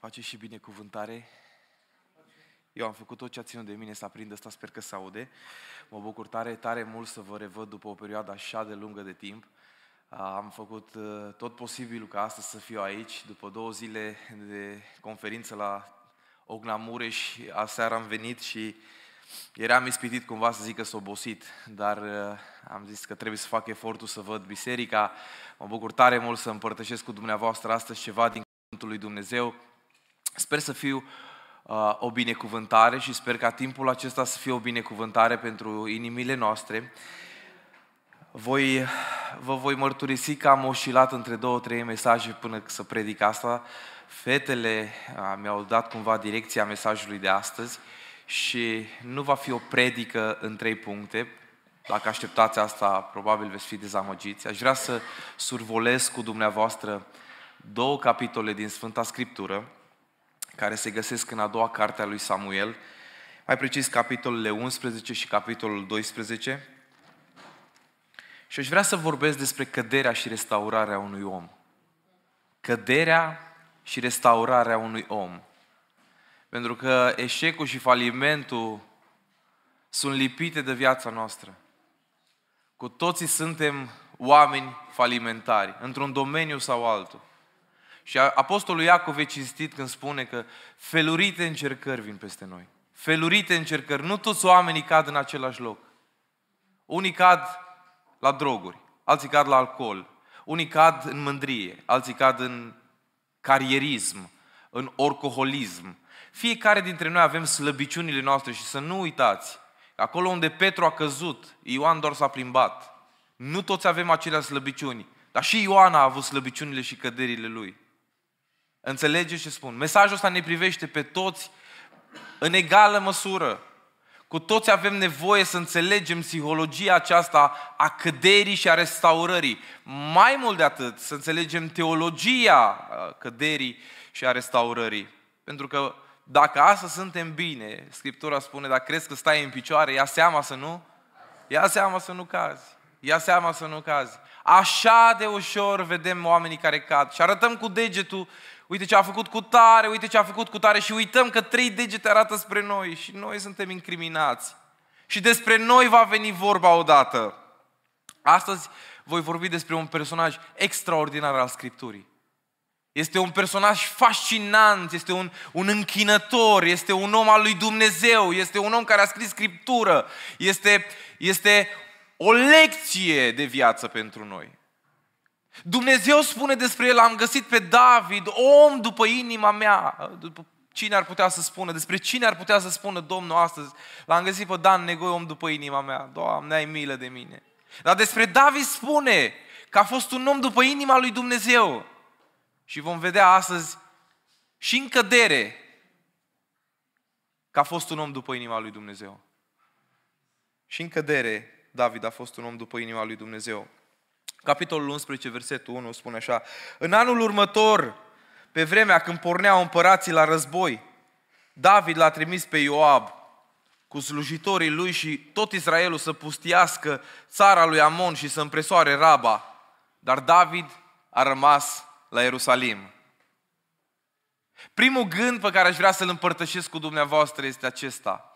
Pace și binecuvântare. Eu am făcut tot ce a ținut de mine să aprind asta, sper că se aude. Mă bucur tare, tare mult să vă revăd după o perioadă așa de lungă de timp. Am făcut ă, tot posibilul ca astăzi să fiu aici, după două zile de conferință la Ogna Mureș, aseară am venit și eram ispitit cumva să zic că s obosit, dar ă, am zis că trebuie să fac efortul să văd biserica. Mă bucur tare mult să împărtășesc cu dumneavoastră astăzi ceva din Cuvântul lui Dumnezeu. Sper să fiu uh, o binecuvântare și sper ca timpul acesta să fie o binecuvântare pentru inimile noastre. Voi, vă voi mărturisi că am oscilat între două, trei mesaje până să predic asta. Fetele uh, mi-au dat cumva direcția mesajului de astăzi și nu va fi o predică în trei puncte. Dacă așteptați asta, probabil veți fi dezamăgiți. Aș vrea să survolez cu dumneavoastră două capitole din Sfânta Scriptură care se găsesc în a doua carte a lui Samuel, mai precis capitolele 11 și capitolul 12. Și aș vrea să vorbesc despre căderea și restaurarea unui om. Căderea și restaurarea unui om. Pentru că eșecul și falimentul sunt lipite de viața noastră. Cu toții suntem oameni falimentari, într-un domeniu sau altul. Și apostolul Iacov e cinstit când spune că felurite încercări vin peste noi. Felurite încercări. Nu toți oamenii cad în același loc. Unii cad la droguri, alții cad la alcool, unii cad în mândrie, alții cad în carierism, în orcoholism. Fiecare dintre noi avem slăbiciunile noastre și să nu uitați, acolo unde Petru a căzut, Ioan doar s-a plimbat. Nu toți avem aceleași slăbiciuni, dar și Ioan a avut slăbiciunile și căderile lui. Înțelege ce spun. Mesajul ăsta ne privește pe toți în egală măsură. Cu toți avem nevoie să înțelegem psihologia aceasta a căderii și a restaurării. Mai mult de atât, să înțelegem teologia uh, căderii și a restaurării. Pentru că dacă astăzi suntem bine, Scriptura spune, dacă crezi că stai în picioare, ia seama să nu, ia seama să nu cazi. Ia seama să nu cazi. Așa de ușor vedem oamenii care cad și arătăm cu degetul, uite ce a făcut cu tare, uite ce a făcut cu tare și uităm că trei degete arată spre noi și noi suntem incriminați. Și despre noi va veni vorba odată. Astăzi voi vorbi despre un personaj extraordinar al Scripturii. Este un personaj fascinant, este un, un închinător, este un om al lui Dumnezeu, este un om care a scris Scriptură, este, este o lecție de viață pentru noi. Dumnezeu spune despre el, am găsit pe David, om după inima mea. După cine ar putea să spună, despre cine ar putea să spună Domnul astăzi? L-am găsit pe Dan Negoi, om după inima mea. Doamne, ai milă de mine. Dar despre David spune că a fost un om după inima lui Dumnezeu. Și vom vedea astăzi și în cădere că a fost un om după inima lui Dumnezeu. Și în cădere David a fost un om după inima lui Dumnezeu. Capitolul 11, versetul 1 spune așa, În anul următor, pe vremea când porneau împărații la război, David l-a trimis pe Ioab cu slujitorii lui și tot Israelul să pustiască țara lui Amon și să împresoare Raba. Dar David a rămas la Ierusalim. Primul gând pe care aș vrea să-l împărtășesc cu dumneavoastră este acesta –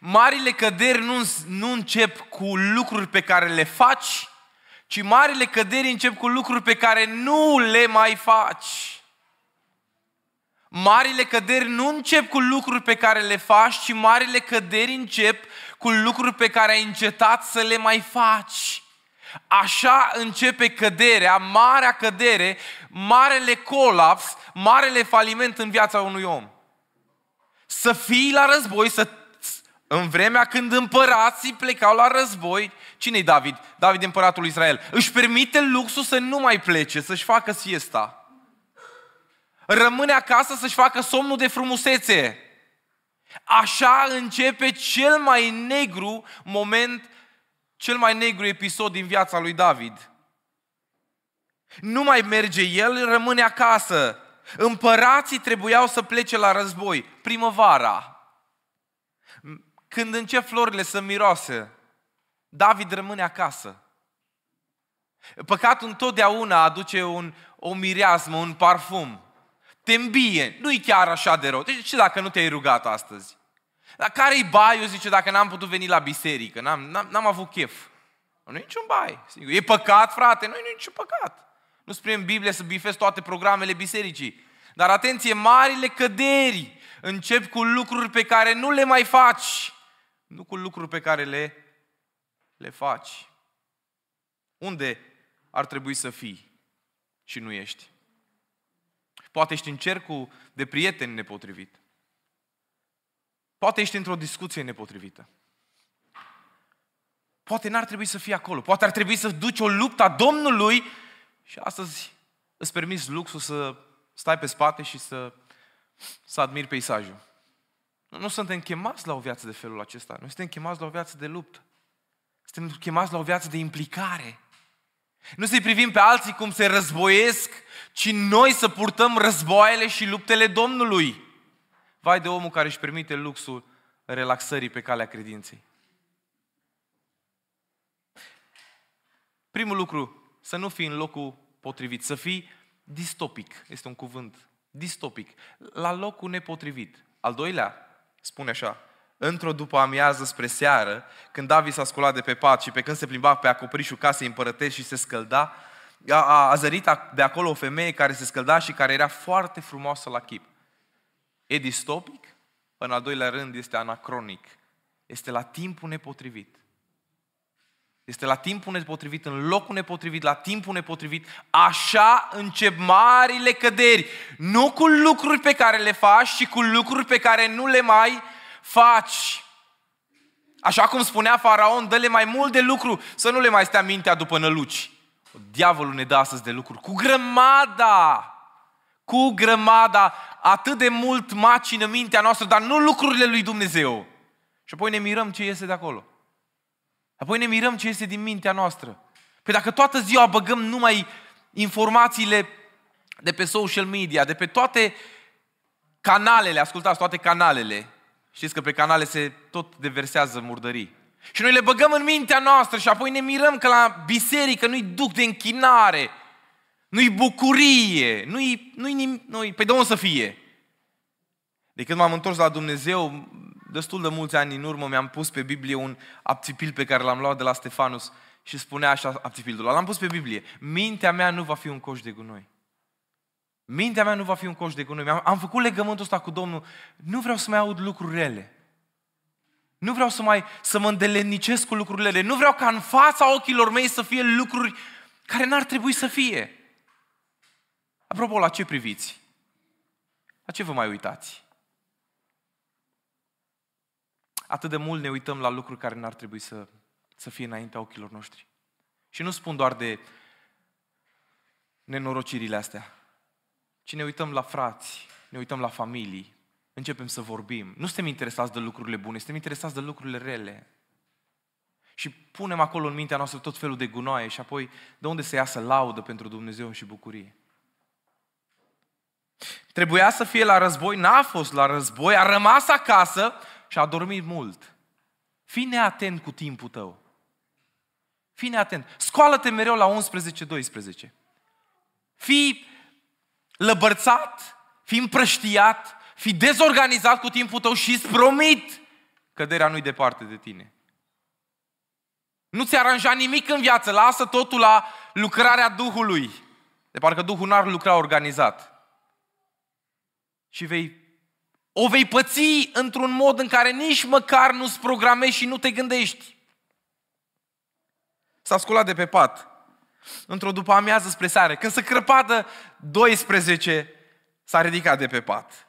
Marile căderi nu, nu încep cu lucruri pe care le faci, ci marile căderi încep cu lucruri pe care nu le mai faci. Marile căderi nu încep cu lucruri pe care le faci, ci marile căderi încep cu lucruri pe care ai încetat să le mai faci. Așa începe căderea, marea cădere, marele colaps, marele faliment în viața unui om. Să fii la război, să în vremea când împărații plecau la război, cine e David? David împăratul lui Israel. Își permite luxul să nu mai plece, să-și facă siesta. Rămâne acasă să-și facă somnul de frumusețe. Așa începe cel mai negru moment, cel mai negru episod din viața lui David. Nu mai merge el, rămâne acasă. Împărații trebuiau să plece la război, primăvara. Când încep florile să miroase, David rămâne acasă. Păcatul întotdeauna aduce un, o mireasmă, un parfum. Te îmbie, nu-i chiar așa de rău. Deci ce dacă nu te-ai rugat astăzi? Dar care-i baiul, zice, dacă n-am putut veni la biserică, n-am, n-am, n-am avut chef? Nu e niciun bai. Sigur. E păcat, frate? Nu, e niciun păcat. Nu spune în Biblie să bifezi toate programele bisericii. Dar atenție, marile căderi încep cu lucruri pe care nu le mai faci nu cu lucruri pe care le, le faci. Unde ar trebui să fii și nu ești? Poate ești în cercul de prieteni nepotrivit. Poate ești într-o discuție nepotrivită. Poate n-ar trebui să fii acolo. Poate ar trebui să duci o luptă a Domnului și astăzi îți permiți luxul să stai pe spate și să, să admiri peisajul. Nu suntem chemați la o viață de felul acesta. Noi suntem chemați la o viață de luptă. Suntem chemați la o viață de implicare. Nu să-i privim pe alții cum se războiesc, ci noi să purtăm războaiele și luptele Domnului. Vai de omul care își permite luxul relaxării pe calea credinței. Primul lucru, să nu fii în locul potrivit, să fii distopic, este un cuvânt, distopic, la locul nepotrivit. Al doilea, Spune așa, într-o după amiază spre seară, când David s-a sculat de pe pat și pe când se plimba pe acoperișul casei împărătești și se scălda, a, a, a zărit de acolo o femeie care se scălda și care era foarte frumoasă la chip. E distopic? În al doilea rând este anacronic. Este la timpul nepotrivit. Este la timpul nepotrivit, în locul nepotrivit, la timpul nepotrivit. Așa încep marile căderi. Nu cu lucruri pe care le faci, ci cu lucruri pe care nu le mai faci. Așa cum spunea Faraon, dă-le mai mult de lucru să nu le mai stea mintea după năluci. Diavolul ne dă astăzi de lucruri cu grămada cu grămada, atât de mult macină mintea noastră, dar nu lucrurile lui Dumnezeu. Și apoi ne mirăm ce iese de acolo. Apoi ne mirăm ce este din mintea noastră. Păi dacă toată ziua băgăm numai informațiile de pe social media, de pe toate canalele, ascultați, toate canalele, știți că pe canale se tot deversează murdării. Și noi le băgăm în mintea noastră și apoi ne mirăm că la biserică nu-i duc de închinare, nu-i bucurie, nu-i, nu-i, nu-i... Păi de unde să fie? De când m-am întors la Dumnezeu, destul de mulți ani în urmă, mi-am pus pe Biblie un aptipil pe care l-am luat de la Stefanus și spunea așa aptipilul L-am pus pe Biblie. Mintea mea nu va fi un coș de gunoi. Mintea mea nu va fi un coș de gunoi. Am, am făcut legământul ăsta cu Domnul. Nu vreau să mai aud lucruri rele. Nu vreau să mai să mă îndelenicesc cu lucrurile rele. Nu vreau ca în fața ochilor mei să fie lucruri care n-ar trebui să fie. Apropo, la ce priviți? La ce vă mai uitați? atât de mult ne uităm la lucruri care n-ar trebui să, să fie înaintea ochilor noștri. Și nu spun doar de nenorocirile astea, ci ne uităm la frați, ne uităm la familii, începem să vorbim. Nu suntem interesați de lucrurile bune, suntem interesați de lucrurile rele. Și punem acolo în mintea noastră tot felul de gunoaie și apoi de unde să iasă laudă pentru Dumnezeu și bucurie. Trebuia să fie la război, n-a fost la război, a rămas acasă și a dormit mult. Fii neatent cu timpul tău. Fii neatent. Scoală-te mereu la 11-12. Fii lăbărțat, fii împrăștiat, fii dezorganizat cu timpul tău și îți promit căderea nu-i departe de tine. Nu-ți aranja nimic în viață, lasă totul la lucrarea Duhului. De parcă Duhul n-ar lucra organizat. Și vei o vei păți într-un mod în care nici măcar nu-ți programezi și nu te gândești. S-a sculat de pe pat, într-o după amiază spre sare. Când se crăpadă 12, s-a ridicat de pe pat.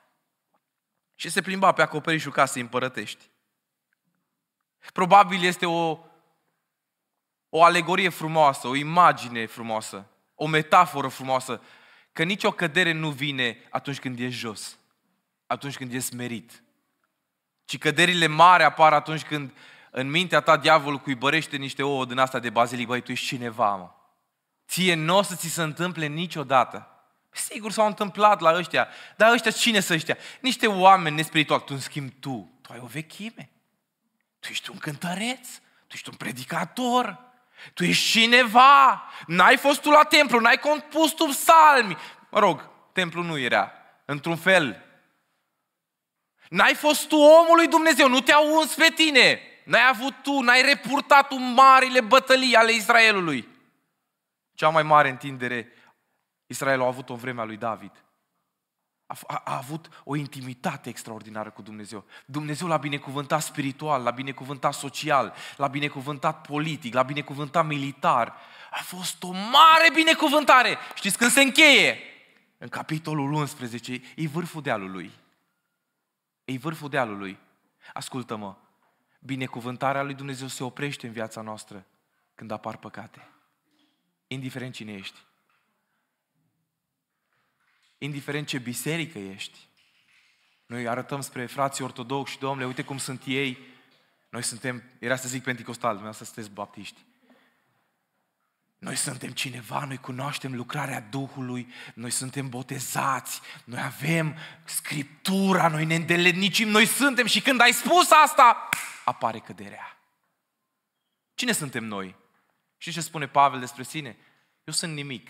Și se plimba pe acoperișul casei împărătești. Probabil este o, o alegorie frumoasă, o imagine frumoasă, o metaforă frumoasă, că nicio cădere nu vine atunci când ești jos atunci când e smerit. Ci căderile mari apar atunci când în mintea ta diavolul cuibărește niște ouă din asta de bazilic. Băi, tu ești cineva, mă. Ție nu o să ți se întâmple niciodată. Sigur s-au întâmplat la ăștia, dar ăștia cine sunt ăștia? Niște oameni nespirituali. Tu, în schimb, tu, tu ai o vechime. Tu ești un cântăreț, tu ești un predicator, tu ești cineva. N-ai fost tu la templu, n-ai compus tu psalmi. Mă rog, templu nu era. Într-un fel, N-ai fost tu omul lui Dumnezeu, nu te-au uns pe tine. N-ai avut tu, n-ai repurtat tu marile bătălii ale Israelului. Cea mai mare întindere Israel a avut-o în vremea lui David. A, a, a avut o intimitate extraordinară cu Dumnezeu. Dumnezeu l-a binecuvântat spiritual, l-a binecuvântat social, l-a binecuvântat politic, l-a binecuvântat militar. A fost o mare binecuvântare. Știți când se încheie? În capitolul 11, e vârful dealului e vârful dealului. Ascultă-mă, binecuvântarea lui Dumnezeu se oprește în viața noastră când apar păcate. Indiferent cine ești. Indiferent ce biserică ești. Noi arătăm spre frații ortodoxi, domnule, uite cum sunt ei. Noi suntem, era să zic pentecostal, dumneavoastră sunteți baptiști. Noi suntem cineva, noi cunoaștem lucrarea Duhului, noi suntem botezați, noi avem Scriptura, noi ne îndelenicim, noi suntem și când ai spus asta, apare căderea. Cine suntem noi? Și ce spune Pavel despre sine? Eu sunt nimic.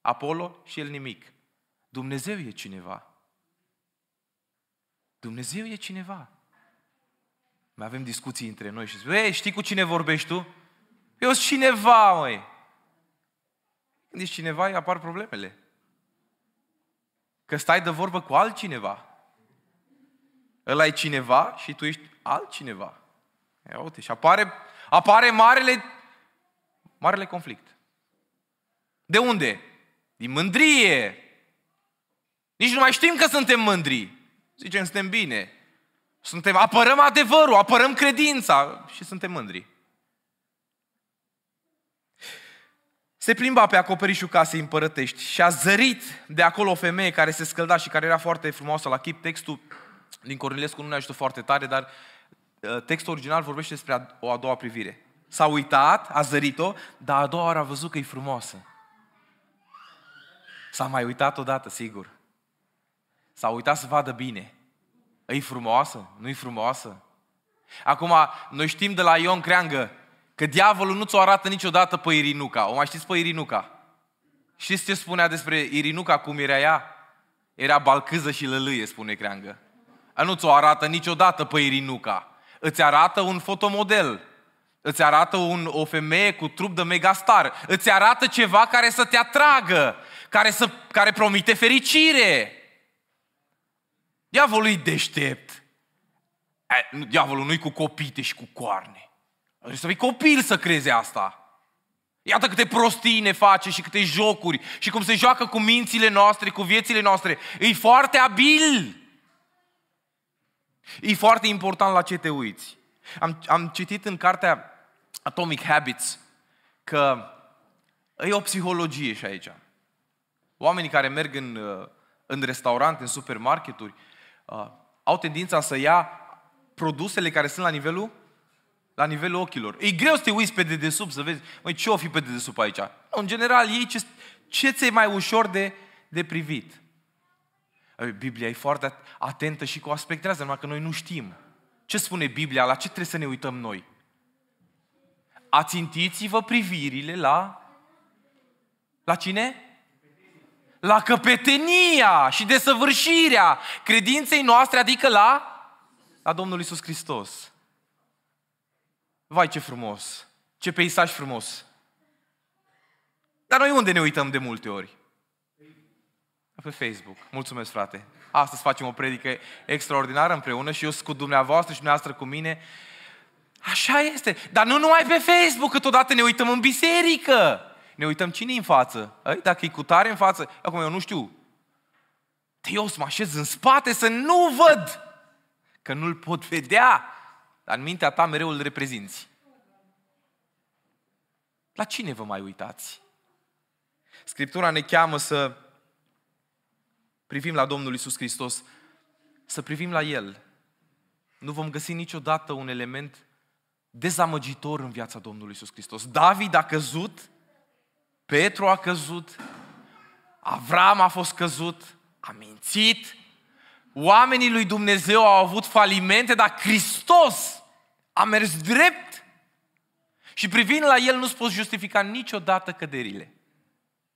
Apollo și el nimic. Dumnezeu e cineva. Dumnezeu e cineva. Mai avem discuții între noi și spune, știi cu cine vorbești tu? Eu sunt cineva, măi. Când ești cineva, îi apar problemele. Că stai de vorbă cu altcineva. Îl e cineva și tu ești altcineva. Ia uite, și apare, apare marele, marele conflict. De unde? Din mândrie. Nici nu mai știm că suntem mândri. Zicem, suntem bine. Suntem, apărăm adevărul, apărăm credința și suntem mândri. Se plimba pe acoperișul casei împărătești și a zărit de acolo o femeie care se scălda și care era foarte frumoasă la chip. Textul din Cornilescu nu ne ajută foarte tare, dar uh, textul original vorbește despre o a doua privire. S-a uitat, a zărit-o, dar a doua oară a văzut că e frumoasă. S-a mai uitat odată, sigur. S-a uitat să vadă bine. E frumoasă? Nu-i frumoasă? Acum, noi știm de la Ion Creangă, Că diavolul nu ți-o arată niciodată pe Irinuca. O mai știți pe Irinuca? Știți ce spunea despre Irinuca, cum era ea? Era balcâză și lălâie, spune Creangă. A nu ți-o arată niciodată pe Irinuca. Îți arată un fotomodel. Îți arată un, o femeie cu trup de megastar. Îți arată ceva care să te atragă, care, să, care promite fericire. Diavolul e deștept. Diavolul nu-i cu copite și cu coarne. Trebuie să fii copil să creze asta. Iată câte prostii ne face și câte jocuri și cum se joacă cu mințile noastre, cu viețile noastre. E foarte abil. E foarte important la ce te uiți. Am, am citit în cartea Atomic Habits că e o psihologie și aici. Oamenii care merg în, uh, în restaurante, în supermarketuri, uh, au tendința să ia produsele care sunt la nivelul la nivelul ochilor. E greu să te uiți pe dedesubt să vezi, măi, ce o fi pe dedesubt aici? Nu, în general, ei ce, ce ți-e mai ușor de, de privit? Biblia e foarte atentă și cu aspectele astea, numai că noi nu știm. Ce spune Biblia? La ce trebuie să ne uităm noi? Ațintiți-vă privirile la... La cine? La căpetenia și desăvârșirea credinței noastre, adică la... La Domnul Isus Hristos. Vai ce frumos! Ce peisaj frumos! Dar noi unde ne uităm de multe ori? Pe Facebook. Mulțumesc, frate. Astăzi facem o predică extraordinară împreună și eu sunt cu dumneavoastră și dumneavoastră cu mine. Așa este. Dar nu numai pe Facebook, câteodată ne uităm în biserică. Ne uităm cine în față. dacă e cu tare în față. Acum eu nu știu. Te eu să mă așez în spate să nu văd. Că nu-l pot vedea. Dar în mintea ta mereu îl reprezinți. La cine vă mai uitați? Scriptura ne cheamă să privim la Domnul Isus Hristos, să privim la El. Nu vom găsi niciodată un element dezamăgitor în viața Domnului Isus Hristos. David a căzut, Petru a căzut, Avram a fost căzut, a mințit, oamenii lui Dumnezeu au avut falimente, dar Hristos a mers drept și privind la el nu-ți poți justifica niciodată căderile.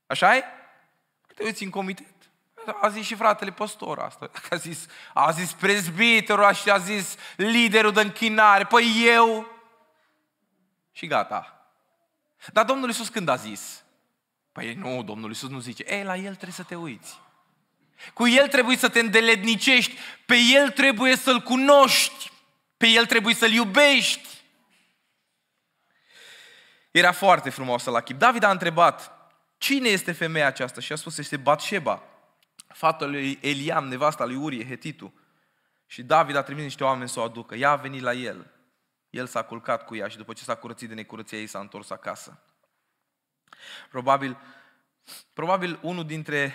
așa e? Te uiți în comitet. A zis și fratele pastor asta. A zis, a zis prezbiterul și a zis liderul de închinare. Păi eu... Și gata. Dar Domnul Iisus când a zis? Păi nu, Domnul Iisus nu zice. Ei, la el trebuie să te uiți. Cu el trebuie să te îndeletnicești. Pe el trebuie să-l cunoști. Pe el trebuie să-l iubești. Era foarte frumoasă la chip. David a întrebat, cine este femeia aceasta? Și a spus, este Batșeba, fata lui Eliam, nevasta lui Urie, Hetitu. Și David a trimis niște oameni să o aducă. Ea a venit la el. El s-a culcat cu ea și după ce s-a curățit de necurăția ei, s-a întors acasă. Probabil, probabil unul dintre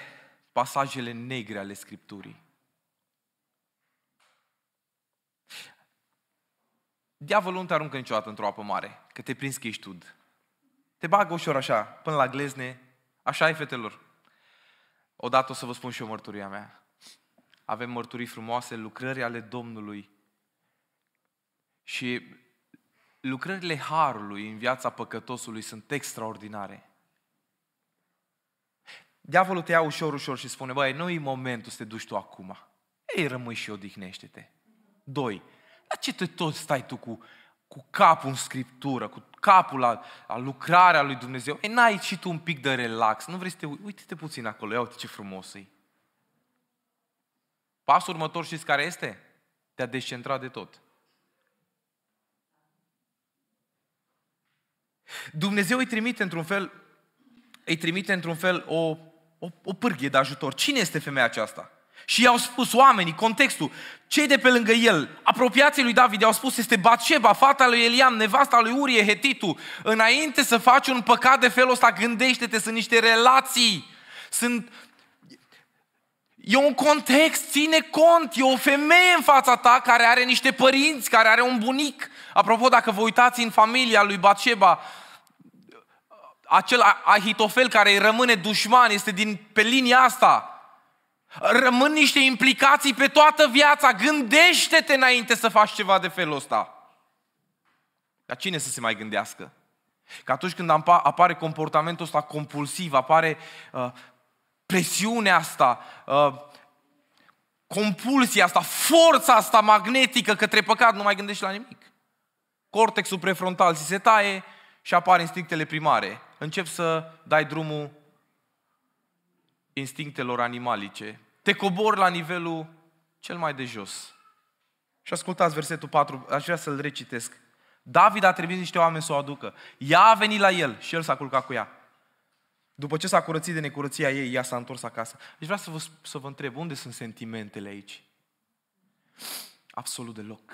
pasajele negre ale Scripturii. Diavolul nu te aruncă niciodată într-o apă mare, că te prinzi că ești ud. Te bagă ușor așa, până la glezne. Așa e, fetelor. Odată o să vă spun și eu mărturia mea. Avem mărturii frumoase, lucrări ale Domnului. Și lucrările Harului în viața păcătosului sunt extraordinare. Diavolul te ia ușor, ușor și spune, băi, nu e momentul să te duci tu acum. Ei, rămâi și odihnește-te. Doi, dar ce te tot stai tu cu, cu capul în Scriptură, cu capul la, la lucrarea lui Dumnezeu? E, n-ai și tu un pic de relax, nu vrei să te uite Uite-te puțin acolo, ia uite ce frumos e. Pasul următor știți care este? Te a descentrat de tot. Dumnezeu îi trimite într-un fel, îi trimite într-un fel o, o, o pârghie de ajutor. Cine este femeia aceasta? Și i-au spus oamenii, contextul, cei de pe lângă el, apropiații lui David, i-au spus, este Batșeba, fata lui Eliam, nevasta lui Urie, Hetitu. Înainte să faci un păcat de felul ăsta, gândește-te, sunt niște relații. Sunt... E un context, ține cont, e o femeie în fața ta care are niște părinți, care are un bunic. Apropo, dacă vă uitați în familia lui Batșeba, acel Ahitofel care îi rămâne dușman este din, pe linia asta Rămân niște implicații pe toată viața. Gândește-te înainte să faci ceva de felul ăsta. Dar cine să se mai gândească? Că atunci când apare comportamentul ăsta compulsiv, apare uh, presiunea asta, uh, compulsia asta, forța asta magnetică către păcat, nu mai gândești la nimic. Cortexul prefrontal se taie și apar instinctele primare. Încep să dai drumul instinctelor animalice, te cobori la nivelul cel mai de jos. Și ascultați versetul 4, aș vrea să-l recitesc. David a trimis niște oameni să o aducă. Ea a venit la el și el s-a culcat cu ea. După ce s-a curățit de necurăția ei, ea s-a întors acasă. Deci vreau să vă, să vă întreb, unde sunt sentimentele aici? Absolut deloc.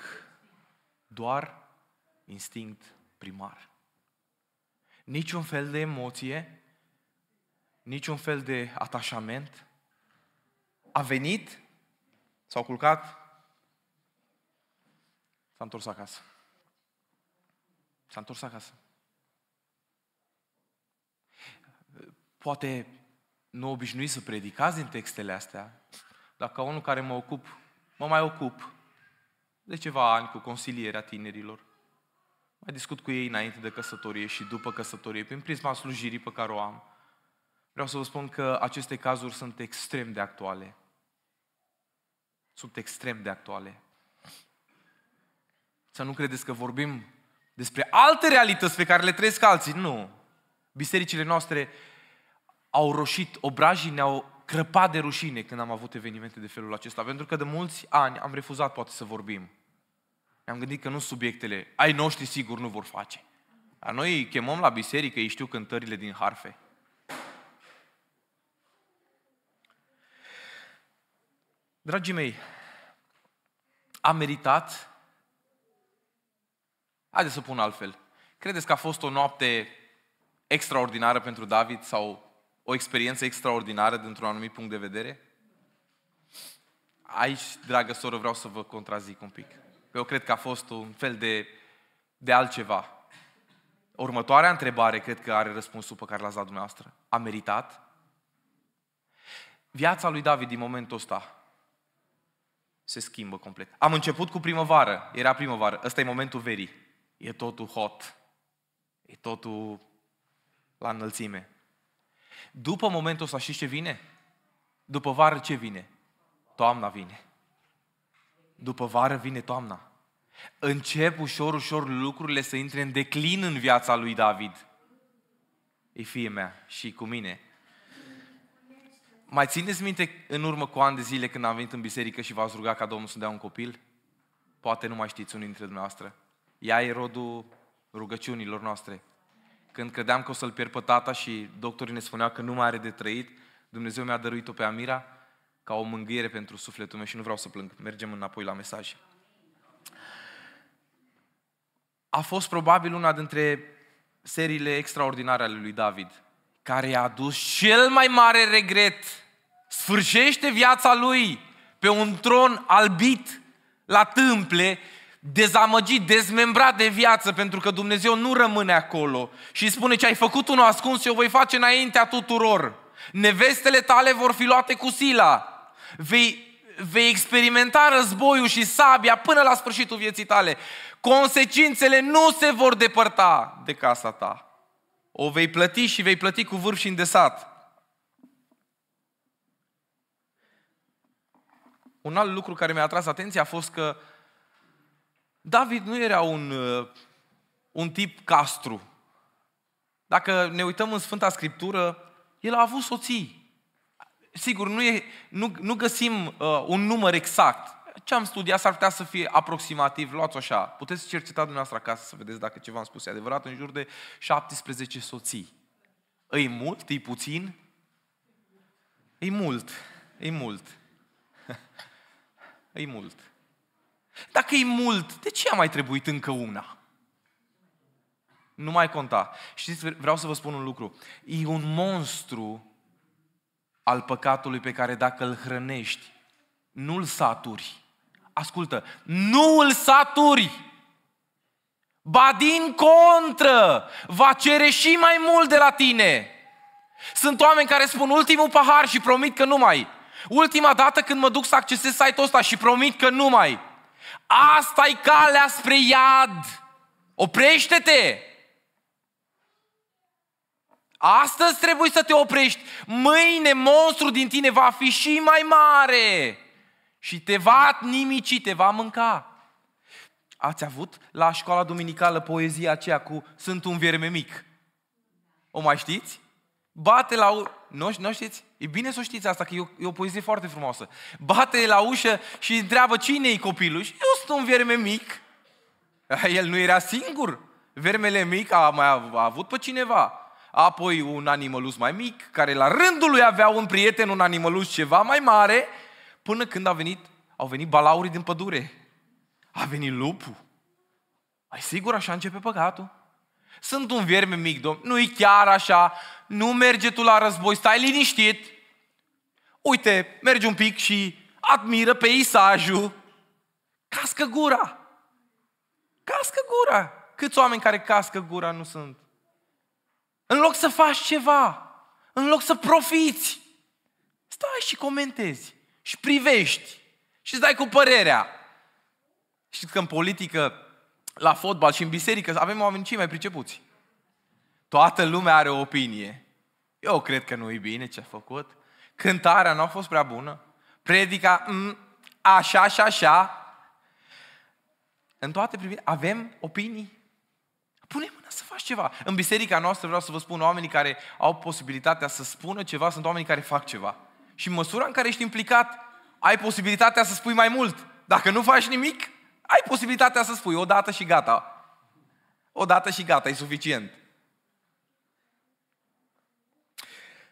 Doar instinct primar. Niciun fel de emoție, niciun fel de atașament, a venit, s a culcat, s-a întors acasă. S-a întors acasă. Poate nu obișnui să predicați din textele astea, dar ca unul care mă ocup, mă mai ocup de ceva ani cu consilierea tinerilor, mai discut cu ei înainte de căsătorie și după căsătorie, prin prisma slujirii pe care o am, vreau să vă spun că aceste cazuri sunt extrem de actuale sunt extrem de actuale. Să nu credeți că vorbim despre alte realități pe care le trăiesc alții. Nu. Bisericile noastre au roșit obrajii, ne-au crăpat de rușine când am avut evenimente de felul acesta. Pentru că de mulți ani am refuzat poate să vorbim. Ne-am gândit că nu subiectele ai noștri sigur nu vor face. Dar noi îi chemăm la biserică, ei știu cântările din harfe. Dragii mei, a meritat? Haideți să pun altfel. Credeți că a fost o noapte extraordinară pentru David sau o experiență extraordinară dintr-un anumit punct de vedere? Aici, dragă soră, vreau să vă contrazic un pic. Eu cred că a fost un fel de, de altceva. Următoarea întrebare cred că are răspunsul pe care l-ați dat dumneavoastră. A meritat? Viața lui David din momentul ăsta se schimbă complet. Am început cu primăvară, era primăvară, ăsta e momentul verii. E totul hot, e totul la înălțime. După momentul ăsta, știți ce vine? După vară ce vine? Toamna vine. După vară vine toamna. Încep ușor, ușor lucrurile să intre în declin în viața lui David. Ei fie mea și cu mine mai țineți minte în urmă cu ani de zile când am venit în biserică și v-ați rugat ca Domnul să dea un copil? Poate nu mai știți unul dintre dumneavoastră. Ea e rodul rugăciunilor noastre. Când credeam că o să-l pierd pe tata și doctorii ne spuneau că nu mai are de trăit, Dumnezeu mi-a dăruit-o pe Amira ca o mângâiere pentru sufletul meu și nu vreau să plâng. Mergem înapoi la mesaj. A fost probabil una dintre seriile extraordinare ale lui David, care i-a adus cel mai mare regret sfârșește viața lui pe un tron albit la tâmple, dezamăgit, dezmembrat de viață, pentru că Dumnezeu nu rămâne acolo și spune ce ai făcut unul ascuns, eu voi face înaintea tuturor. Nevestele tale vor fi luate cu sila. Vei, vei experimenta războiul și sabia până la sfârșitul vieții tale. Consecințele nu se vor depărta de casa ta. O vei plăti și vei plăti cu vârf și îndesat. Un alt lucru care mi-a atras atenția a fost că David nu era un, uh, un tip castru. Dacă ne uităm în Sfânta Scriptură, el a avut soții. Sigur, nu, e, nu, nu găsim uh, un număr exact. Ce am studiat s-ar putea să fie aproximativ, luați-o așa. Puteți cerceta dumneavoastră acasă să vedeți dacă ce v-am spus e adevărat, în jur de 17 soții. Îi mult? Îi puțin? Îi mult. Îi mult e mult. Dacă e mult, de ce a mai trebuit încă una? Nu mai conta. Știți, vreau să vă spun un lucru. E un monstru al păcatului pe care dacă îl hrănești, nu-l saturi. Ascultă, nu îl saturi! Ba din contră, va cere și mai mult de la tine. Sunt oameni care spun ultimul pahar și promit că nu mai. Ultima dată când mă duc să accesez site-ul ăsta și promit că nu mai. asta e calea spre iad. Oprește-te! Astăzi trebuie să te oprești. Mâine monstru din tine va fi și mai mare și te va nimici, te va mânca. Ați avut la școala duminicală poezia aceea cu Sunt un vierme mic? O mai știți? Bate la ușă, nu, știți? E bine să știți asta, că e o, e o poezie foarte frumoasă. Bate la ușă și întreabă cine-i copilul. Și eu sunt un verme mic. El nu era singur. Vermele mic a mai a avut pe cineva. Apoi un animalus mai mic, care la rândul lui avea un prieten, un animalus ceva mai mare, până când a venit, au venit balaurii din pădure. A venit lupul. Ai sigur așa începe păcatul? sunt un vierme mic, domn, nu e chiar așa, nu merge tu la război, stai liniștit. Uite, mergi un pic și admiră peisajul, cască gura. Cască gura. Câți oameni care cască gura nu sunt? În loc să faci ceva, în loc să profiți, stai și comentezi și privești și îți dai cu părerea. Știți că în politică la fotbal și în biserică avem oameni cei mai pricepuți. Toată lumea are o opinie. Eu cred că nu e bine ce a făcut. Cântarea nu a fost prea bună. Predica, m, așa, așa, așa. În toate privințe avem opinii. Pune mâna să faci ceva. În biserica noastră vreau să vă spun, oamenii care au posibilitatea să spună ceva sunt oamenii care fac ceva. Și în măsura în care ești implicat, ai posibilitatea să spui mai mult. Dacă nu faci nimic, ai posibilitatea să spui o dată și gata. O dată și gata, e suficient.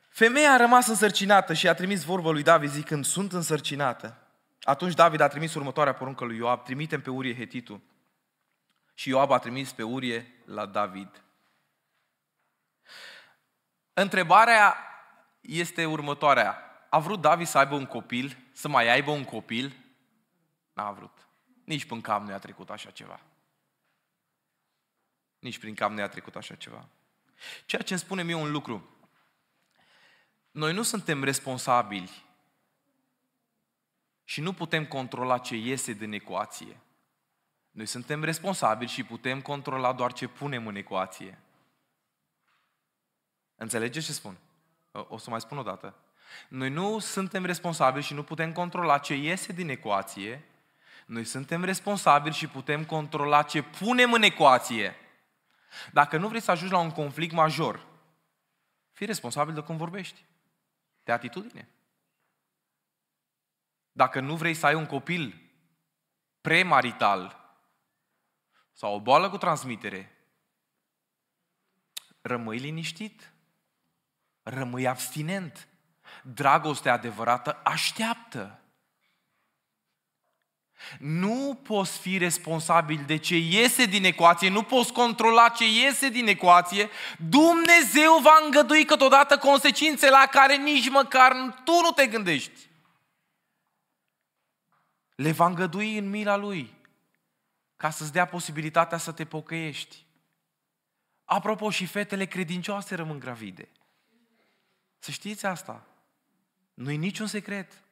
Femeia a rămas însărcinată și a trimis vorba lui David zicând, sunt însărcinată. Atunci David a trimis următoarea poruncă lui Ioab, trimite pe Urie Hetitu. Și Ioab a trimis pe Urie la David. Întrebarea este următoarea. A vrut David să aibă un copil? Să mai aibă un copil? N-a vrut. Nici prin cap nu i-a trecut așa ceva. Nici prin cap nu i-a trecut așa ceva. Ceea ce îmi spune mie un lucru. Noi nu suntem responsabili și nu putem controla ce iese din ecuație. Noi suntem responsabili și putem controla doar ce punem în ecuație. Înțelegeți ce spun? O să mai spun o dată. Noi nu suntem responsabili și nu putem controla ce iese din ecuație, noi suntem responsabili și putem controla ce punem în ecuație. Dacă nu vrei să ajungi la un conflict major, fii responsabil de cum vorbești, de atitudine. Dacă nu vrei să ai un copil premarital sau o boală cu transmitere, rămâi liniștit, rămâi abstinent. Dragostea adevărată așteaptă. Nu poți fi responsabil de ce iese din ecuație, nu poți controla ce iese din ecuație. Dumnezeu va îngădui câteodată consecințe la care nici măcar tu nu te gândești. Le va îngădui în mila Lui ca să-ți dea posibilitatea să te pocăiești. Apropo, și fetele credincioase rămân gravide. Să știți asta. Nu-i niciun secret.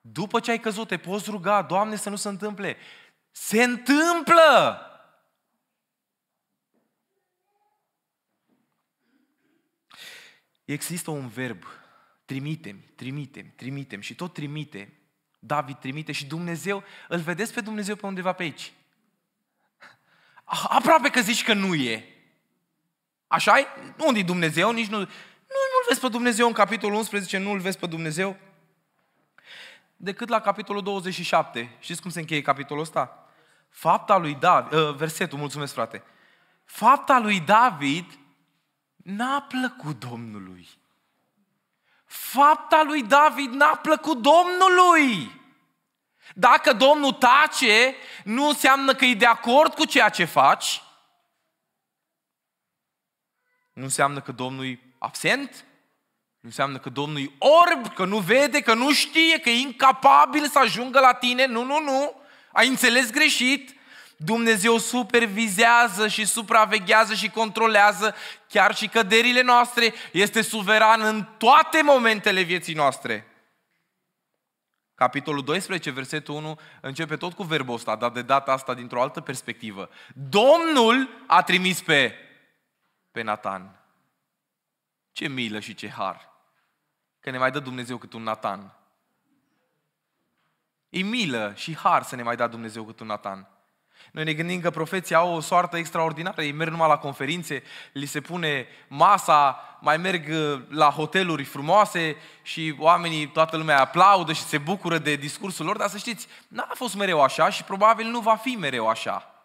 După ce ai căzut, te poți ruga, Doamne, să nu se întâmple. Se întâmplă! Există un verb, trimitem, trimitem, trimitem și tot trimite. David trimite și Dumnezeu, îl vedeți pe Dumnezeu pe undeva pe aici? Aproape că zici că nu e. așa e? unde e Dumnezeu? Nici nu... Nu, nu-L vezi pe Dumnezeu în capitolul 11, nu-L vezi pe Dumnezeu decât la capitolul 27. Știți cum se încheie capitolul ăsta? Fapta lui David, ă, versetul, mulțumesc frate. Fapta lui David n-a plăcut Domnului. Fapta lui David n-a plăcut Domnului. Dacă Domnul tace, nu înseamnă că e de acord cu ceea ce faci. Nu înseamnă că Domnul e absent, Înseamnă că Domnul e orb, că nu vede, că nu știe, că e incapabil să ajungă la tine. Nu, nu, nu. Ai înțeles greșit. Dumnezeu supervizează și supraveghează și controlează chiar și căderile noastre. Este suveran în toate momentele vieții noastre. Capitolul 12, versetul 1, începe tot cu verbul ăsta, dar de data asta dintr-o altă perspectivă. Domnul a trimis pe, pe Nathan. Ce milă și ce har! că ne mai dă Dumnezeu cât un Natan. E milă și har să ne mai dea Dumnezeu cât un Natan. Noi ne gândim că profeții au o soartă extraordinară, ei merg numai la conferințe, li se pune masa, mai merg uh, la hoteluri frumoase și oamenii, toată lumea aplaudă și se bucură de discursul lor, dar să știți, n-a fost mereu așa și probabil nu va fi mereu așa.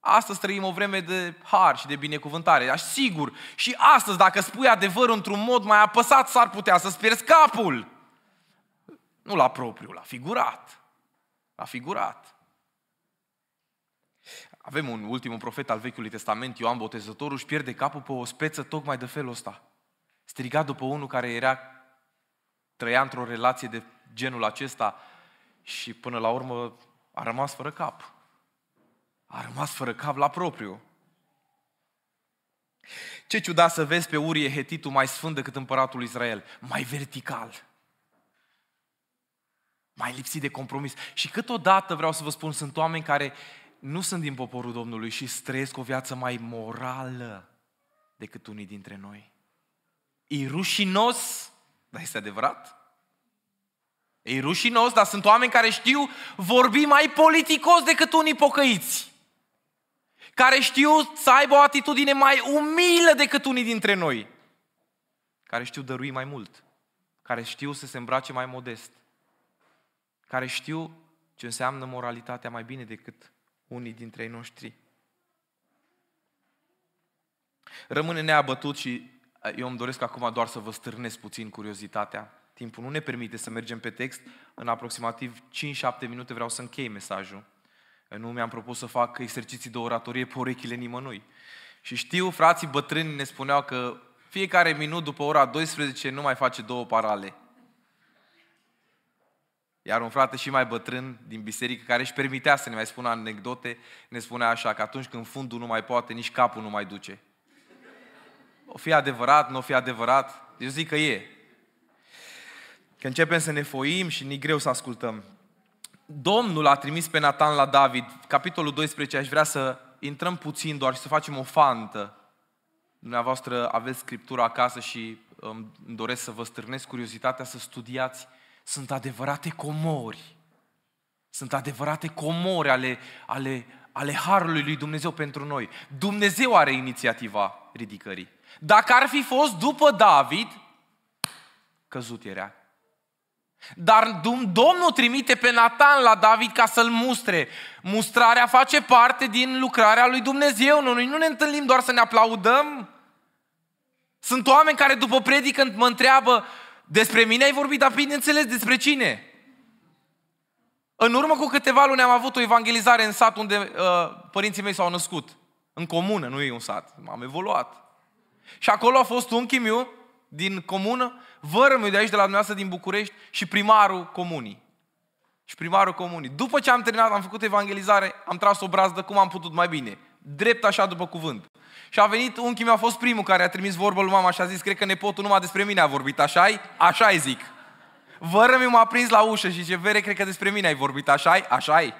Astăzi trăim o vreme de har și de binecuvântare. Dar sigur, și astăzi, dacă spui adevărul într-un mod mai apăsat, s-ar putea să-ți pierzi capul. Nu la propriu, la figurat. La figurat. Avem un ultimul profet al Vechiului Testament, Ioan Botezătorul, își pierde capul pe o speță tocmai de felul ăsta. Striga după unul care era, trăia într-o relație de genul acesta și până la urmă a rămas fără cap a rămas fără cap la propriu. Ce ciudat să vezi pe Urie Hetitul mai sfânt decât împăratul Israel, mai vertical, mai lipsit de compromis. Și câteodată vreau să vă spun, sunt oameni care nu sunt din poporul Domnului și străiesc o viață mai morală decât unii dintre noi. E rușinos, dar este adevărat. E rușinos, dar sunt oameni care știu vorbi mai politicos decât unii pocăiți care știu să aibă o atitudine mai umilă decât unii dintre noi, care știu dărui mai mult, care știu să se îmbrace mai modest, care știu ce înseamnă moralitatea mai bine decât unii dintre ei noștri. Rămâne neabătut și eh, eu îmi doresc acum doar să vă stârnesc puțin curiozitatea. Timpul nu ne permite să mergem pe text. În aproximativ 5-7 minute vreau să închei mesajul. Nu mi-am propus să fac exerciții de oratorie pe urechile nimănui. Și știu, frații bătrâni ne spuneau că fiecare minut după ora 12 nu mai face două parale. Iar un frate și mai bătrân din biserică, care își permitea să ne mai spună anecdote, ne spunea așa, că atunci când fundul nu mai poate, nici capul nu mai duce. O fi adevărat, nu o fi adevărat, eu zic că e. Că începem să ne foim și ni greu să ascultăm. Domnul a trimis pe Nathan la David, capitolul 12, aș vrea să intrăm puțin doar și să facem o fantă. Dumneavoastră aveți Scriptura acasă și um, îmi doresc să vă stârnesc curiozitatea să studiați. Sunt adevărate comori. Sunt adevărate comori ale, ale, ale harului lui Dumnezeu pentru noi. Dumnezeu are inițiativa ridicării. Dacă ar fi fost după David, căzut era. Dar Domnul trimite pe Nathan la David ca să-l mustre. Mustrarea face parte din lucrarea lui Dumnezeu. Noi nu ne întâlnim doar să ne aplaudăm. Sunt oameni care după predică mă întreabă despre mine ai vorbit, dar bineînțeles despre cine? În urmă cu câteva luni am avut o evangelizare în sat unde uh, părinții mei s-au născut. În comună, nu e un sat. Am evoluat. Și acolo a fost un chimiu din comună vărmul de aici, de la dumneavoastră din București și primarul comunii. Și primarul comunii. După ce am terminat, am făcut evangelizare, am tras o brazdă cum am putut mai bine. Drept așa după cuvânt. Și a venit, unchi-mi a fost primul care a trimis vorbă lui mama și a zis, cred că nepotul numai despre mine a vorbit, așa-i? Așa-i zic. Vărămiu m-a prins la ușă și zice, Vere, cred că despre mine ai vorbit, așa-i? Așa-i?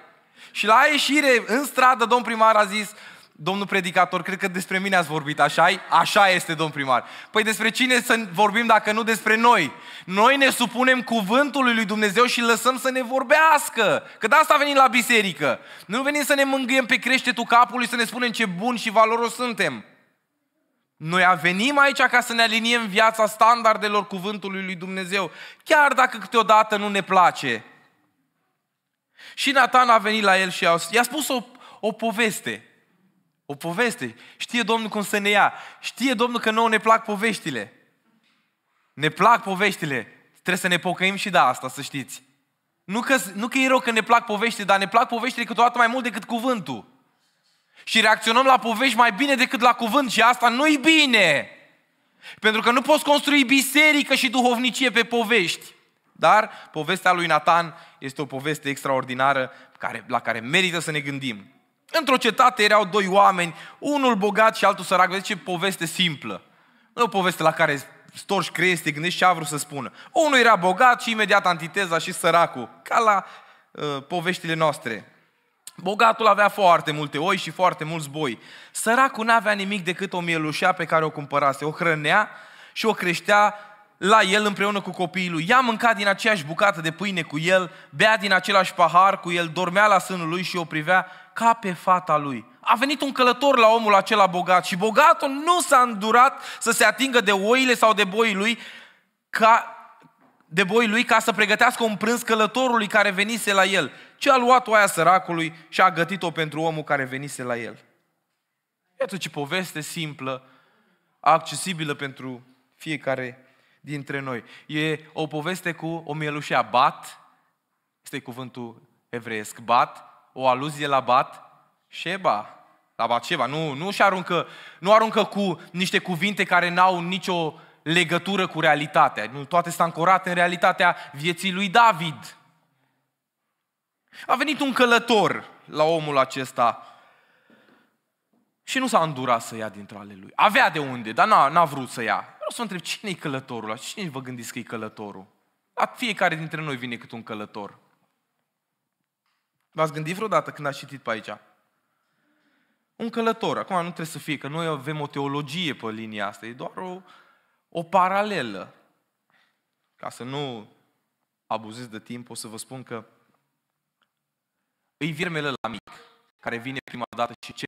Și la ieșire, în stradă, domn primar a zis, domnul predicator, cred că despre mine ați vorbit, așa -i? Așa este, domn primar. Păi despre cine să vorbim dacă nu despre noi? Noi ne supunem cuvântului lui Dumnezeu și lăsăm să ne vorbească. Că de asta venim la biserică. Nu venim să ne mângâiem pe creștetul capului, să ne spunem ce bun și valoros suntem. Noi venim aici ca să ne aliniem viața standardelor cuvântului lui Dumnezeu, chiar dacă câteodată nu ne place. Și Nathan a venit la el și i-a spus o, o poveste. O poveste. Știe Domnul cum să ne ia. Știe Domnul că nouă ne plac poveștile. Ne plac poveștile. Trebuie să ne pocăim și de asta, să știți. Nu că, nu că e rău că ne plac poveștile, dar ne plac poveștile câteodată mai mult decât cuvântul. Și reacționăm la povești mai bine decât la cuvânt și asta nu-i bine. Pentru că nu poți construi biserică și duhovnicie pe povești. Dar povestea lui Nathan este o poveste extraordinară care, la care merită să ne gândim. Într-o cetate erau doi oameni, unul bogat și altul sărac. Vedeți ce poveste simplă. Nu o poveste la care storci creierii, te gândești ce a vrut să spună. Unul era bogat și imediat antiteza și săracul, ca la uh, poveștile noastre. Bogatul avea foarte multe oi și foarte mulți boi. Săracul n-avea nimic decât o mielușea pe care o cumpărase. O hrănea și o creștea la el împreună cu copiii lui. Ea mânca din aceeași bucată de pâine cu el, bea din același pahar cu el, dormea la sânul lui și o privea ca pe fata lui. A venit un călător la omul acela bogat și bogatul nu s-a îndurat să se atingă de oile sau de boii lui ca de boi lui ca să pregătească un prânz călătorului care venise la el, ce a luat oaia săracului și a gătit-o pentru omul care venise la el. Iată ce poveste simplă, accesibilă pentru fiecare dintre noi. E o poveste cu o mielușea bat, este cuvântul evreiesc, bat, o aluzie la Bat Sheba, la ceva. Nu, nu și aruncă, nu aruncă cu niște cuvinte care n-au nicio legătură cu realitatea. Nu, toate sunt ancorate în realitatea vieții lui David. A venit un călător la omul acesta și nu s-a îndurat să ia dintre ale lui. Avea de unde, dar n-a, n-a vrut să ia. Vreau să întreb, cine e călătorul ăla? Cine vă gândiți că e călătorul? La fiecare dintre noi vine cât un călător. V-ați gândit vreodată când ați citit pe aici? Un călător. Acum nu trebuie să fie, că noi avem o teologie pe linia asta. E doar o, o paralelă. Ca să nu abuzez de timp, o să vă spun că îi virmele la mic, care vine prima dată și ce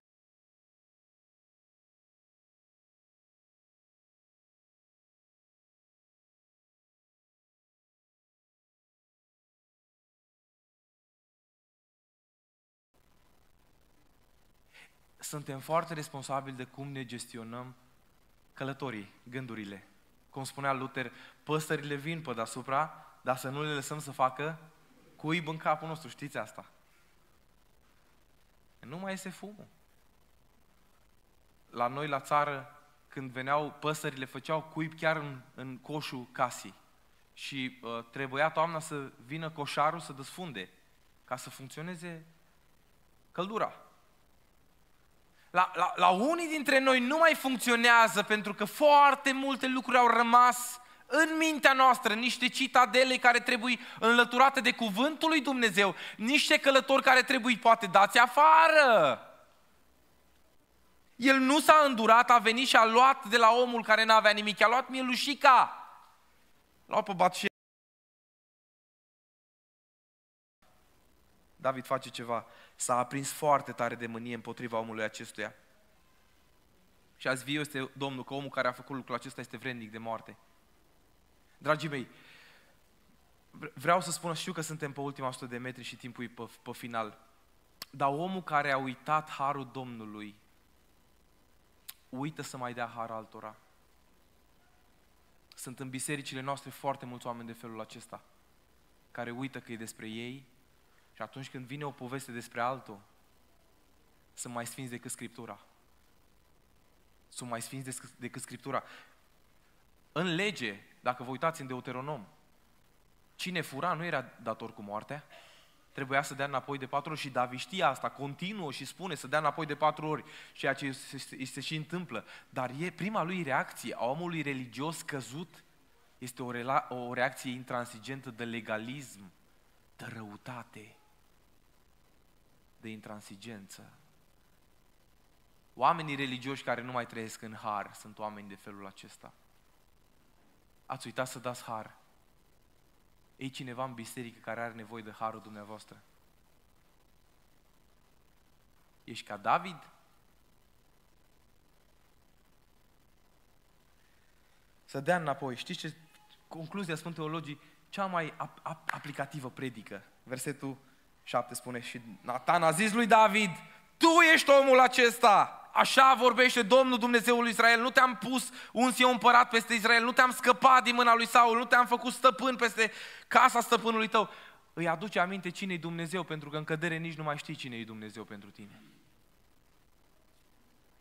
suntem foarte responsabili de cum ne gestionăm călătorii, gândurile. Cum spunea Luther, păsările vin pe deasupra, dar să nu le lăsăm să facă cuib în capul nostru, știți asta. Nu mai este fumul. La noi, la țară, când veneau păsările, făceau cuib chiar în, în coșul casei. Și uh, trebuia toamna să vină coșarul să desfunde, ca să funcționeze căldura la, la, la unii dintre noi nu mai funcționează pentru că foarte multe lucruri au rămas în mintea noastră, niște citadele care trebuie înlăturate de cuvântul lui Dumnezeu, niște călători care trebuie poate dați afară. El nu s-a îndurat, a venit și a luat de la omul care n-avea nimic, a luat mielușica. L-a pe Batșe. David face ceva s-a aprins foarte tare de mânie împotriva omului acestuia. Și azi viu este Domnul că omul care a făcut lucrul acesta este vrednic de moarte. Dragii mei, vreau să spun, știu că suntem pe ultima 100 de metri și timpul e pe, pe final, dar omul care a uitat harul Domnului, uită să mai dea har altora. Sunt în bisericile noastre foarte mulți oameni de felul acesta, care uită că e despre ei și atunci când vine o poveste despre altul, sunt mai sfinți decât Scriptura. Sunt mai sfinți decât Scriptura. În lege, dacă vă uitați în Deuteronom, cine fura nu era dator cu moartea, trebuia să dea înapoi de patru ori și David știa asta, continuă și spune să dea înapoi de patru ori, ceea ce se, se și întâmplă. Dar e, prima lui reacție a omului religios căzut este o, rela, o reacție intransigentă de legalism, de răutate de intransigență. Oamenii religioși care nu mai trăiesc în har sunt oameni de felul acesta. Ați uitat să dați har. E cineva în biserică care are nevoie de harul dumneavoastră. Ești ca David? Să dea înapoi. Știți ce concluzia spun teologii? Cea mai ap- ap- aplicativă predică. Versetul 7 spune și Nathan. a zis lui David, tu ești omul acesta. Așa vorbește Domnul Dumnezeul Israel, nu te-am pus un eu împărat peste Israel, nu te-am scăpat din mâna lui Saul, nu te-am făcut stăpân peste casa stăpânului tău. Îi aduce aminte cine e Dumnezeu, pentru că în cădere nici nu mai știi cine e Dumnezeu pentru tine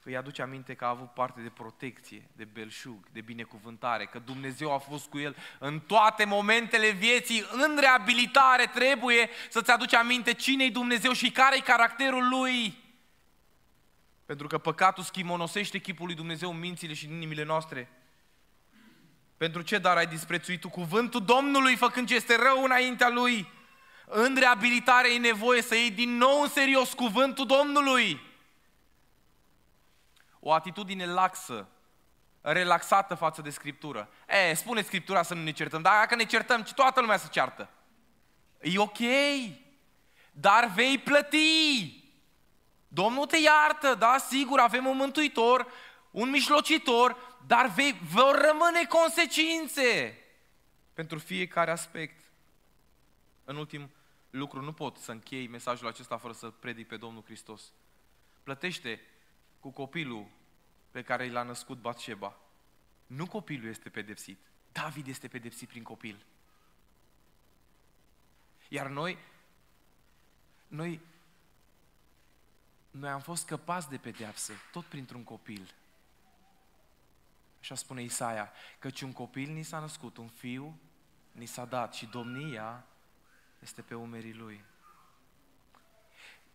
îi aduce aminte că a avut parte de protecție, de belșug, de binecuvântare, că Dumnezeu a fost cu el în toate momentele vieții, în reabilitare trebuie să-ți aduci aminte cine-i Dumnezeu și care-i caracterul lui. Pentru că păcatul schimonosește chipul lui Dumnezeu în mințile și în inimile noastre. Pentru ce dar ai disprețuit tu cuvântul Domnului făcând ce este rău înaintea lui? În reabilitare e nevoie să iei din nou în serios cuvântul Domnului o atitudine laxă, relaxată față de Scriptură. E, spune Scriptura să nu ne certăm, dar dacă ne certăm, toată lumea se ceartă. E ok, dar vei plăti. Domnul te iartă, da, sigur, avem un mântuitor, un mijlocitor, dar vei, vor rămâne consecințe pentru fiecare aspect. În ultim lucru, nu pot să închei mesajul acesta fără să predic pe Domnul Hristos. Plătește cu copilul pe care l-a născut Batșeba. Nu copilul este pedepsit. David este pedepsit prin copil. Iar noi, noi, noi am fost scăpați de pedeapsă, tot printr-un copil. Așa spune Isaia, căci un copil ni s-a născut, un fiu ni s-a dat și domnia este pe umerii lui.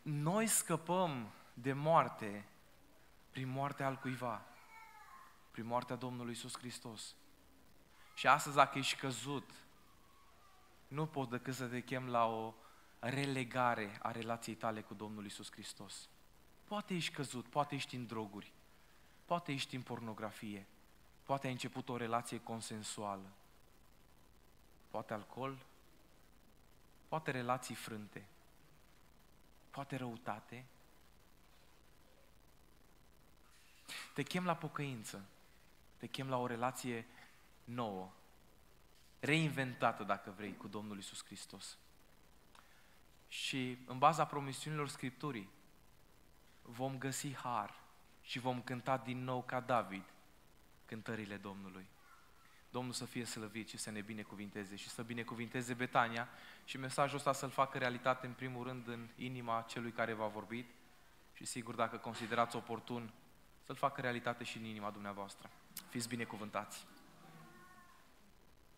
Noi scăpăm de moarte prin moartea al cuiva, prin moartea Domnului Isus Hristos. Și astăzi, dacă ești căzut, nu pot decât să te chem la o relegare a relației tale cu Domnul Isus Hristos. Poate ești căzut, poate ești în droguri, poate ești în pornografie, poate ai început o relație consensuală, poate alcool, poate relații frânte, poate răutate, Te chem la pocăință, te chem la o relație nouă, reinventată, dacă vrei, cu Domnul Isus Hristos. Și în baza promisiunilor Scripturii vom găsi har și vom cânta din nou ca David cântările Domnului. Domnul să fie slăvit și să ne binecuvinteze și să binecuvinteze Betania și mesajul ăsta să-l facă realitate în primul rând în inima celui care va a vorbit și sigur dacă considerați oportun să-L facă realitate și în inima dumneavoastră. Fiți binecuvântați!